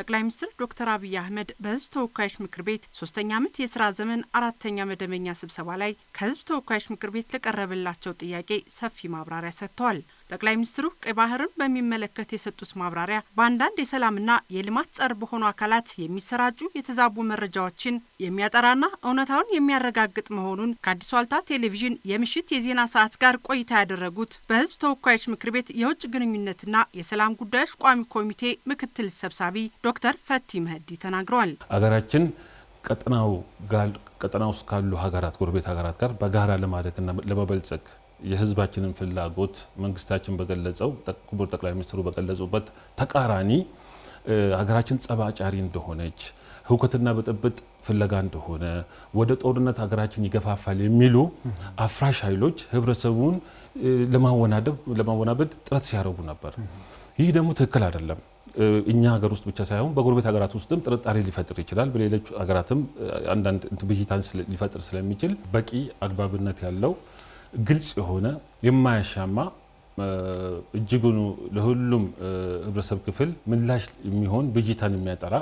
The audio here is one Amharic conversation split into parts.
ጠቅላይ ሚኒስትር ዶክተር አብይ አህመድ በህዝብ ተወካዮች ምክር ቤት ሶስተኛ ዓመት የስራ ዘመን አራተኛ መደበኛ ስብሰባ ላይ ከህዝብ ተወካዮች ምክር ቤት ለቀረበላቸው ጥያቄ ሰፊ ማብራሪያ ሰጥተዋል። ጠቅላይ ሚኒስትሩ ቀይ ባህርን በሚመለከት የሰጡት ማብራሪያ በአንዳንድ የሰላምና የልማት ጸር በሆኑ አካላት የሚሰራጩ የተዛቡ መረጃዎችን የሚያጠራና እውነታውን የሚያረጋግጥ መሆኑን ከአዲስ ዋልታ ቴሌቪዥን የምሽት የዜና ሰዓት ጋር ቆይታ ያደረጉት በህዝብ ተወካዮች ምክር ቤት የውጭ ግንኙነትና የሰላም ጉዳዮች ቋሚ ኮሚቴ ምክትል ሰብሳቢ ዶክተር ፈቲ መህዲ ተናግረዋል። አገራችን ቀጠናው ጋር ቀጠና ውስጥ ካሉ ሀገራት ጎረቤት ሀገራት ጋር በጋራ ለማደግና ለመበልጸግ የህዝባችንን ፍላጎት መንግስታችን በገለጸው ክቡር ጠቅላይ ሚኒስትሩ በገለጹበት ተቃራኒ ሀገራችን ጸባጫሪ እንደሆነች ህውከትና ብጥብጥ ፍለጋ እንደሆነ ወደ ጦርነት ሀገራችን ይገፋፋል የሚሉ አፍራሽ ኃይሎች ህብረተሰቡን ለማወናበድ ጥረት ሲያደርጉ ነበር። ይህ ደግሞ ትክክል አይደለም። እኛ ሀገር ውስጥ ብቻ ሳይሆን በጎረቤት ሀገራት ውስጥም ጥርጣሬ ሊፈጥር ይችላል። በሌሎች ሀገራትም አንዳንድ ብዥታን ሊፈጥር ስለሚችል በቂ አግባብነት ያለው ግልጽ የሆነ የማያሻማ እጅጉኑ ለሁሉም ህብረተሰብ ክፍል ምላሽ የሚሆን ብጅታን የሚያጠራ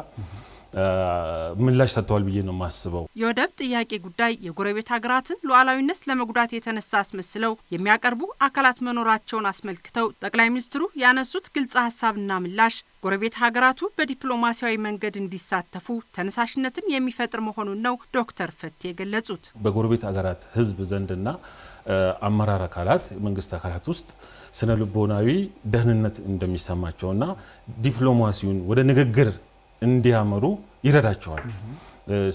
ምላሽ ሰጥተዋል ብዬ ነው የማስበው። የወደብ ጥያቄ ጉዳይ የጎረቤት ሀገራትን ሉዓላዊነት ለመጉዳት የተነሳ አስመስለው የሚያቀርቡ አካላት መኖራቸውን አስመልክተው ጠቅላይ ሚኒስትሩ ያነሱት ግልጽ ሀሳብና ምላሽ ጎረቤት ሀገራቱ በዲፕሎማሲያዊ መንገድ እንዲሳተፉ ተነሳሽነትን የሚፈጥር መሆኑን ነው ዶክተር ፈቴ የገለጹት። በጎረቤት ሀገራት ህዝብ ዘንድና አመራር አካላት መንግስት አካላት ውስጥ ስነ ልቦናዊ ደህንነት እንደሚሰማቸውና ዲፕሎማሲውን ወደ ንግግር እንዲያመሩ ይረዳቸዋል።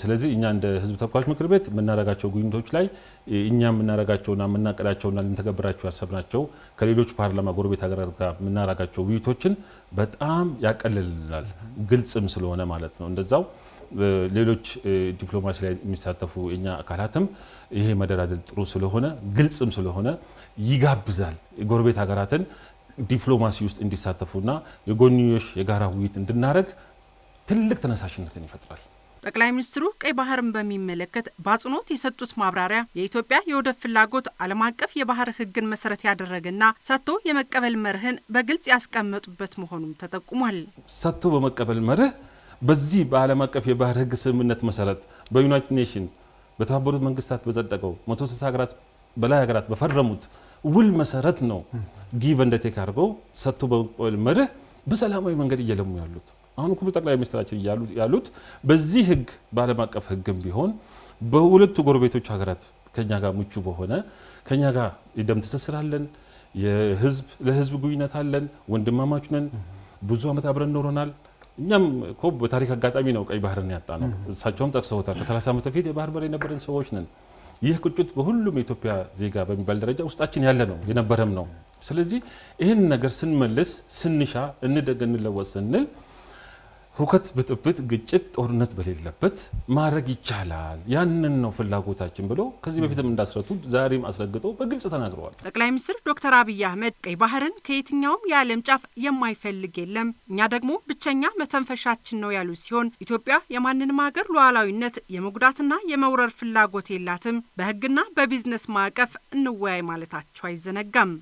ስለዚህ እኛ እንደ ህዝብ ተወካዮች ምክር ቤት የምናደርጋቸው ጉብኝቶች ላይ እኛ የምናደርጋቸውና የምናቀዳቸውና ልንተገብራቸው ያሰብናቸው ከሌሎች ፓርላማ ጎረቤት ሀገራት ጋር የምናደርጋቸው ውይይቶችን በጣም ያቀልልናል፣ ግልጽም ስለሆነ ማለት ነው። እንደዛው ሌሎች ዲፕሎማሲ ላይ የሚሳተፉ የኛ አካላትም ይሄ መደራደር ጥሩ ስለሆነ ግልጽም ስለሆነ ይጋብዛል ጎረቤት ሀገራትን ዲፕሎማሲ ውስጥ እንዲሳተፉና የጎንዮሽ የጋራ ውይይት እንድናደርግ ትልቅ ተነሳሽነትን ይፈጥራል። ጠቅላይ ሚኒስትሩ ቀይ ባህርን በሚመለከት በአጽንኦት የሰጡት ማብራሪያ የኢትዮጵያ የወደብ ፍላጎት ዓለም አቀፍ የባህር ሕግን መሰረት ያደረገና ሰጥቶ የመቀበል መርህን በግልጽ ያስቀመጡበት መሆኑም ተጠቁሟል። ሰጥቶ በመቀበል መርህ በዚህ በዓለም አቀፍ የባህር ሕግ ስምምነት መሰረት በዩናይትድ ኔሽን በተባበሩት መንግስታት በጸደቀው 160 ሀገራት በላይ ሀገራት በፈረሙት ውል መሰረት ነው ጊቭ ኤንድ ቴክ አድርገው ሰጥቶ በመቀበል መርህ በሰላማዊ መንገድ እየለሙ ያሉት። አሁን ክቡር ጠቅላይ ሚኒስትራችን ያሉት በዚህ ህግ በዓለም አቀፍ ህግም ቢሆን በሁለቱ ጎረቤቶች ሀገራት ከኛ ጋር ምቹ በሆነ ከኛ ጋር የደም ትስስር አለን፣ የህዝብ ለህዝብ ጉብኝነት አለን፣ ወንድማማች ነን፣ ብዙ ዓመት አብረን ኖረናል። እኛም እኮ በታሪክ አጋጣሚ ነው ቀይ ባህርን ያጣ ነው። እሳቸውም ጠቅሰውታል። ከ30 ዓመት በፊት የባህር በር የነበረን ሰዎች ነን። ይህ ቁጭት በሁሉም የኢትዮጵያ ዜጋ በሚባል ደረጃ ውስጣችን ያለ ነው የነበረም ነው። ስለዚህ ይህን ነገር ስንመልስ ስንሻ፣ እንደግ፣ እንለወጥ ስንል ሁከት፣ ብጥብጥ፣ ግጭት፣ ጦርነት በሌለበት ማድረግ ይቻላል። ያንን ነው ፍላጎታችን ብሎ ከዚህ በፊትም እንዳስረቱ ዛሬም አስረግጦ በግልጽ ተናግረዋል። ጠቅላይ ሚኒስትር ዶክተር አብይ አህመድ ቀይ ባህርን ከየትኛውም የዓለም ጫፍ የማይፈልግ የለም፣ እኛ ደግሞ ብቸኛ መተንፈሻችን ነው ያሉ ሲሆን ኢትዮጵያ የማንንም ሀገር ሉዓላዊነት የመጉዳትና የመውረር ፍላጎት የላትም፣ በህግና በቢዝነስ ማዕቀፍ እንወያይ ማለታቸው አይዘነጋም።